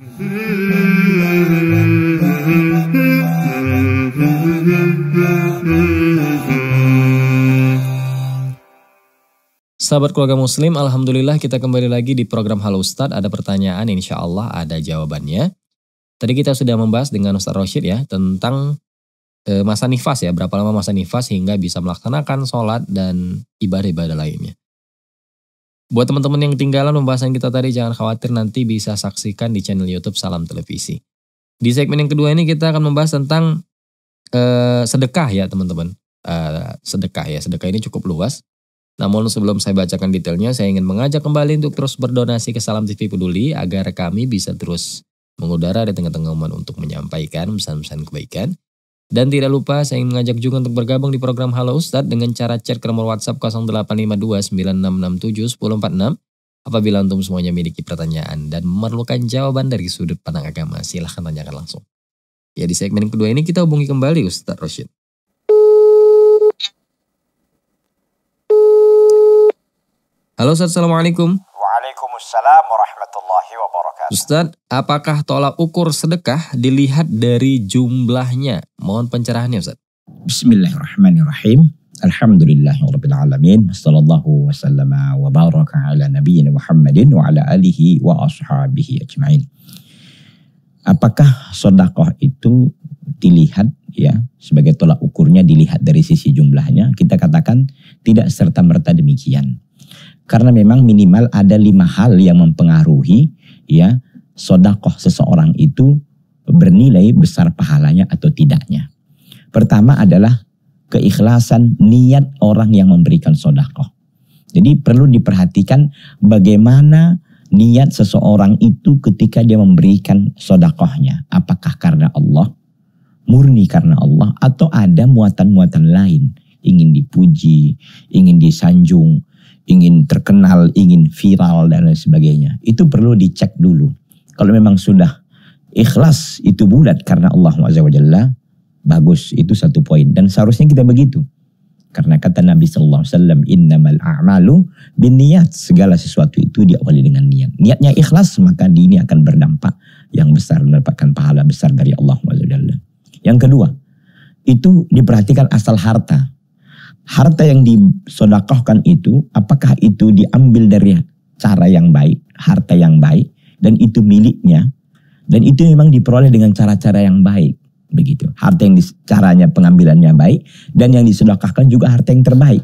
Sahabat keluarga muslim, Alhamdulillah kita kembali lagi di program Halo Ustadz. Ada pertanyaan, insya Allah ada jawabannya. Tadi kita sudah membahas dengan Ustadz Roshid ya, tentang eh, masa nifas ya. Berapa lama masa nifas hingga bisa melaksanakan sholat dan ibadah-ibadah lainnya. Buat teman-teman yang ketinggalan pembahasan kita tadi, jangan khawatir nanti bisa saksikan di channel YouTube Salam Televisi. Di segmen yang kedua ini kita akan membahas tentang uh, sedekah ya teman-teman. Uh, sedekah ya, sedekah ini cukup luas. Namun sebelum saya bacakan detailnya, saya ingin mengajak kembali untuk terus berdonasi ke Salam TV Peduli agar kami bisa terus mengudara di tengah-tengah umat untuk menyampaikan pesan-pesan kebaikan dan tidak lupa saya ingin mengajak juga untuk bergabung di program Halo Ustadz dengan cara chat ke nomor WhatsApp 085296671046. Apabila antum semuanya memiliki pertanyaan dan memerlukan jawaban dari sudut pandang agama, silahkan tanyakan langsung. Ya di segmen kedua ini kita hubungi kembali Ustadz Rosin Halo Ustadz, Assalamualaikum. Waalaikumsalam warahmatullahi wabarakatuh. Ustaz, apakah tolak ukur sedekah dilihat dari jumlahnya? Mohon pencerahannya Ustaz. Bismillahirrahmanirrahim. alamin. Wassallallahu wasallama wa baraka ala nabiyina Muhammadin wa ala alihi wa ashabihi ajma'in. Apakah sedekah itu dilihat ya sebagai tolak ukurnya dilihat dari sisi jumlahnya? Kita katakan tidak serta-merta demikian karena memang minimal ada lima hal yang mempengaruhi ya sodakoh seseorang itu bernilai besar pahalanya atau tidaknya. Pertama adalah keikhlasan niat orang yang memberikan sodakoh. Jadi perlu diperhatikan bagaimana niat seseorang itu ketika dia memberikan sodakohnya. Apakah karena Allah, murni karena Allah, atau ada muatan-muatan lain. Ingin dipuji, ingin disanjung, ingin terkenal, ingin viral dan lain sebagainya. Itu perlu dicek dulu. Kalau memang sudah ikhlas itu bulat karena Allah Jalla, bagus itu satu poin dan seharusnya kita begitu. Karena kata Nabi Sallallahu Alaihi Wasallam, innamal a'malu bin Segala sesuatu itu diawali dengan niat. Niatnya ikhlas, maka ini akan berdampak yang besar, mendapatkan pahala besar dari Allah Jalla. Yang kedua, itu diperhatikan asal harta harta yang disodakohkan itu apakah itu diambil dari cara yang baik, harta yang baik dan itu miliknya dan itu memang diperoleh dengan cara-cara yang baik begitu. Harta yang caranya pengambilannya baik dan yang disedekahkan juga harta yang terbaik.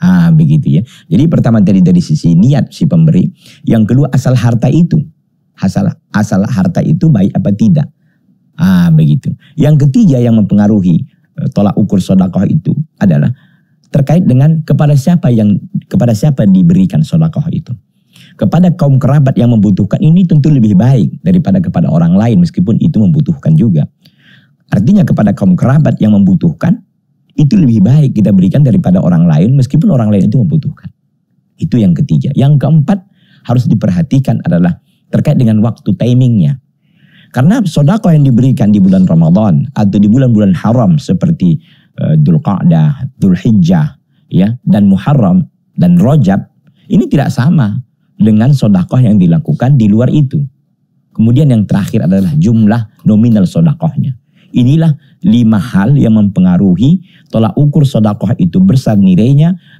Ah begitu ya. Jadi pertama tadi dari sisi niat si pemberi, yang kedua asal harta itu. Asal asal harta itu baik apa tidak. Ah begitu. Yang ketiga yang mempengaruhi eh, tolak ukur sodakoh itu adalah terkait dengan kepada siapa yang kepada siapa diberikan sodakoh itu. Kepada kaum kerabat yang membutuhkan ini tentu lebih baik daripada kepada orang lain meskipun itu membutuhkan juga. Artinya kepada kaum kerabat yang membutuhkan itu lebih baik kita berikan daripada orang lain meskipun orang lain itu membutuhkan. Itu yang ketiga. Yang keempat harus diperhatikan adalah terkait dengan waktu timingnya. Karena sodako yang diberikan di bulan Ramadan atau di bulan-bulan haram seperti Eh, Dzulqa'dah, Dzulhijjah ya dan Muharram dan Rojab ini tidak sama dengan sodakoh yang dilakukan di luar itu. Kemudian yang terakhir adalah jumlah nominal sodakohnya. Inilah lima hal yang mempengaruhi tolak ukur sodakoh itu besar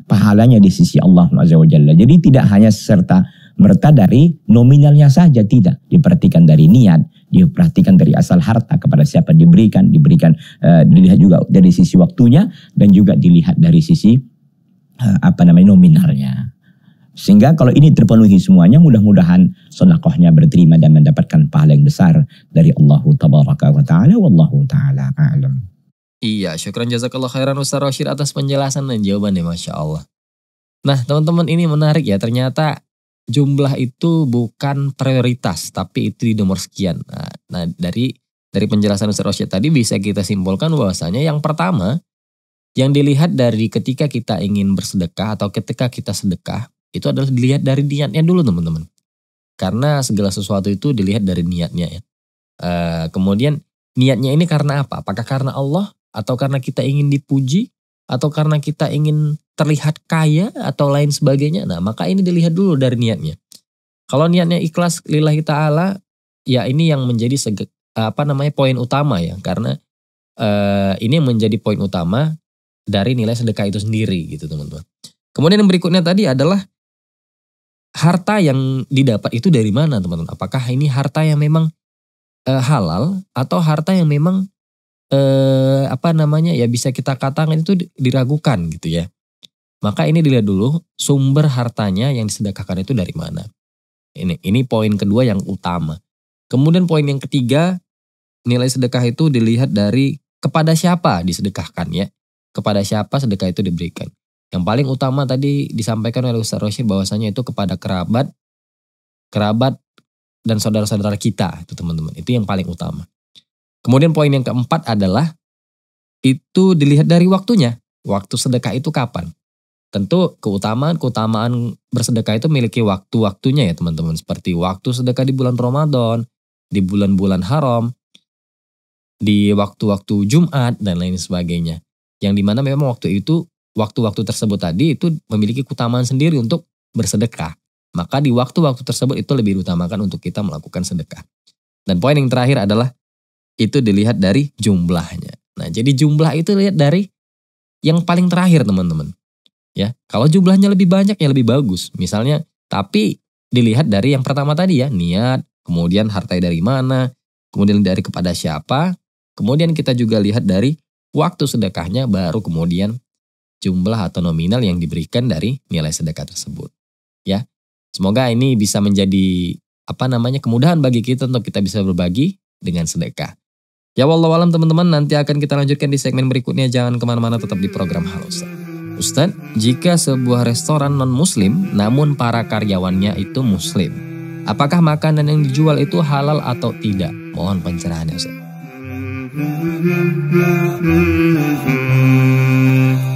pahalanya di sisi Allah Azza Jadi tidak hanya serta Merta dari nominalnya saja tidak diperhatikan dari niat, diperhatikan dari asal harta kepada siapa diberikan, diberikan uh, dilihat juga dari sisi waktunya dan juga dilihat dari sisi uh, apa namanya nominalnya. Sehingga kalau ini terpenuhi semuanya mudah-mudahan sonakohnya berterima dan mendapatkan pahala yang besar dari Allah Tabaraka wa Ta'ala. Wallahu Ta'ala alam. Iya, syukran jazakallah khairan Ustaz Rashid atas penjelasan dan jawabannya Masya Allah. Nah teman-teman ini menarik ya ternyata jumlah itu bukan prioritas tapi itu di nomor sekian. Nah, nah dari dari penjelasan Ustaz Rosyad tadi bisa kita simpulkan bahwasanya yang pertama yang dilihat dari ketika kita ingin bersedekah atau ketika kita sedekah itu adalah dilihat dari niatnya dulu teman-teman. Karena segala sesuatu itu dilihat dari niatnya ya. E, kemudian niatnya ini karena apa? Apakah karena Allah atau karena kita ingin dipuji atau karena kita ingin terlihat kaya atau lain sebagainya. Nah, maka ini dilihat dulu dari niatnya. Kalau niatnya ikhlas lillahi taala, ya ini yang menjadi sege, apa namanya poin utama ya, karena eh, ini yang menjadi poin utama dari nilai sedekah itu sendiri gitu, teman-teman. Kemudian yang berikutnya tadi adalah harta yang didapat itu dari mana, teman-teman? Apakah ini harta yang memang eh, halal atau harta yang memang eh, apa namanya ya bisa kita katakan itu diragukan gitu ya. Maka ini dilihat dulu sumber hartanya yang disedekahkan itu dari mana. Ini ini poin kedua yang utama. Kemudian poin yang ketiga nilai sedekah itu dilihat dari kepada siapa disedekahkan ya. Kepada siapa sedekah itu diberikan. Yang paling utama tadi disampaikan oleh Ustaz Roshi bahwasanya itu kepada kerabat, kerabat dan saudara-saudara kita itu teman-teman. Itu yang paling utama. Kemudian poin yang keempat adalah itu dilihat dari waktunya. Waktu sedekah itu kapan? Tentu keutamaan-keutamaan bersedekah itu memiliki waktu-waktunya ya teman-teman. Seperti waktu sedekah di bulan Ramadan, di bulan-bulan haram, di waktu-waktu Jumat, dan lain sebagainya. Yang dimana memang waktu itu, waktu-waktu tersebut tadi itu memiliki keutamaan sendiri untuk bersedekah. Maka di waktu-waktu tersebut itu lebih diutamakan untuk kita melakukan sedekah. Dan poin yang terakhir adalah itu dilihat dari jumlahnya. Nah, jadi jumlah itu lihat dari yang paling terakhir, teman-teman. Ya, kalau jumlahnya lebih banyak ya lebih bagus. Misalnya, tapi dilihat dari yang pertama tadi ya, niat, kemudian harta dari mana, kemudian dari kepada siapa, kemudian kita juga lihat dari waktu sedekahnya baru kemudian jumlah atau nominal yang diberikan dari nilai sedekah tersebut. Ya. Semoga ini bisa menjadi apa namanya kemudahan bagi kita untuk kita bisa berbagi dengan sedekah. Ya walau alam teman-teman, nanti akan kita lanjutkan di segmen berikutnya. Jangan kemana-mana, tetap di program Halo Ustaz. Ustaz, jika sebuah restoran non-muslim namun para karyawannya itu muslim, apakah makanan yang dijual itu halal atau tidak? Mohon pencerahannya Ustaz.